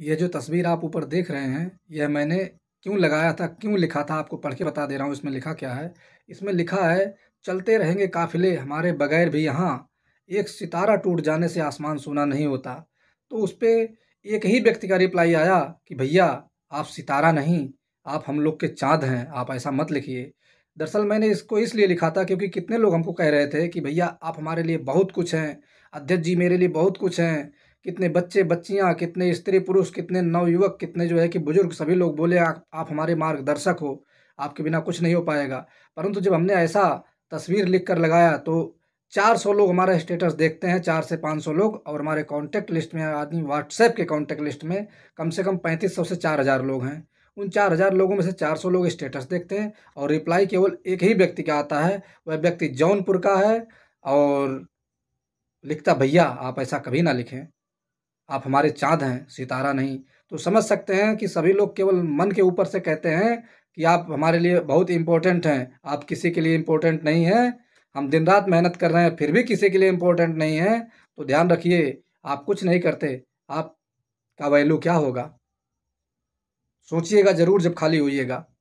ये जो तस्वीर आप ऊपर देख रहे हैं यह मैंने क्यों लगाया था क्यों लिखा था आपको पढ़ के बता दे रहा हूँ इसमें लिखा क्या है इसमें लिखा है चलते रहेंगे काफिले हमारे बगैर भी यहाँ एक सितारा टूट जाने से आसमान सोना नहीं होता तो उस पर एक ही व्यक्ति का रिप्लाई आया कि भैया आप सितारा नहीं आप हम लोग के चाँद हैं आप ऐसा मत लिखिए दरअसल मैंने इसको इसलिए लिखा था क्योंकि कितने लोग हमको कह रहे थे कि भैया आप हमारे लिए बहुत कुछ हैं अध्यक्ष जी मेरे लिए बहुत कुछ हैं कितने बच्चे बच्चियाँ कितने स्त्री पुरुष कितने नवयुवक कितने जो है कि बुजुर्ग सभी लोग बोले आ, आप हमारे मार्गदर्शक हो आपके बिना कुछ नहीं हो पाएगा परंतु जब हमने ऐसा तस्वीर लिख कर लगाया तो चार सौ लोग हमारा स्टेटस देखते हैं चार से पाँच सौ लोग और हमारे कॉन्टैक्ट लिस्ट में आदमी व्हाट्सएप के कॉन्टैक्ट लिस्ट में कम से कम पैंतीस सौ से चार हज़ार लोग हैं उन चार हज़ार लोगों में से चार सौ लोग स्टेटस देखते हैं और रिप्लाई केवल एक ही व्यक्ति का आता है वह व्यक्ति जौनपुर का है और लिखता भैया आप ऐसा कभी ना लिखें आप हमारे चाँद हैं सितारा नहीं तो समझ सकते हैं कि सभी लोग केवल मन के ऊपर से कहते हैं कि आप हमारे लिए बहुत इम्पोर्टेंट हैं आप किसी के लिए इम्पोर्टेंट नहीं हैं हम दिन रात मेहनत कर रहे हैं फिर भी किसी के लिए इम्पोर्टेंट नहीं है तो ध्यान रखिए आप कुछ नहीं करते आप का वैल्यू क्या होगा सोचिएगा ज़रूर जब खाली होइएगा